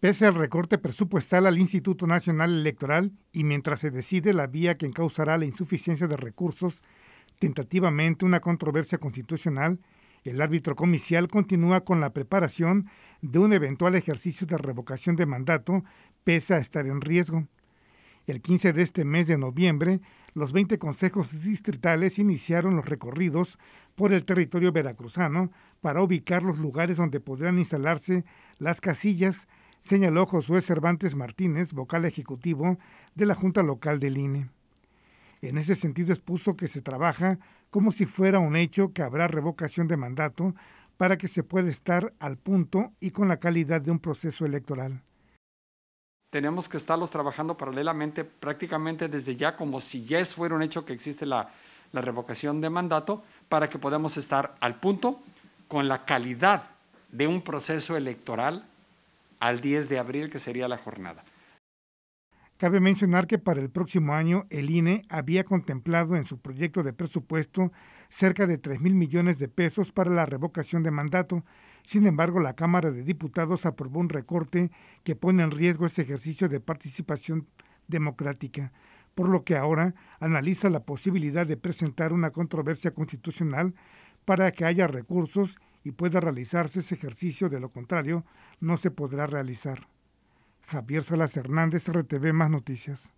Pese al recorte presupuestal al Instituto Nacional Electoral y mientras se decide la vía que causará la insuficiencia de recursos, tentativamente una controversia constitucional, el árbitro comicial continúa con la preparación de un eventual ejercicio de revocación de mandato, pese a estar en riesgo. El 15 de este mes de noviembre, los 20 consejos distritales iniciaron los recorridos por el territorio veracruzano para ubicar los lugares donde podrán instalarse las casillas señaló Josué Cervantes Martínez, vocal ejecutivo de la Junta Local del INE. En ese sentido expuso que se trabaja como si fuera un hecho que habrá revocación de mandato para que se pueda estar al punto y con la calidad de un proceso electoral. Tenemos que estarlos trabajando paralelamente prácticamente desde ya, como si ya fuera un hecho que existe la, la revocación de mandato, para que podamos estar al punto con la calidad de un proceso electoral al 10 de abril, que sería la jornada. Cabe mencionar que para el próximo año el INE había contemplado en su proyecto de presupuesto cerca de 3 mil millones de pesos para la revocación de mandato. Sin embargo, la Cámara de Diputados aprobó un recorte que pone en riesgo ese ejercicio de participación democrática, por lo que ahora analiza la posibilidad de presentar una controversia constitucional para que haya recursos y pueda realizarse ese ejercicio, de lo contrario, no se podrá realizar. Javier Salas Hernández, RTV Más Noticias.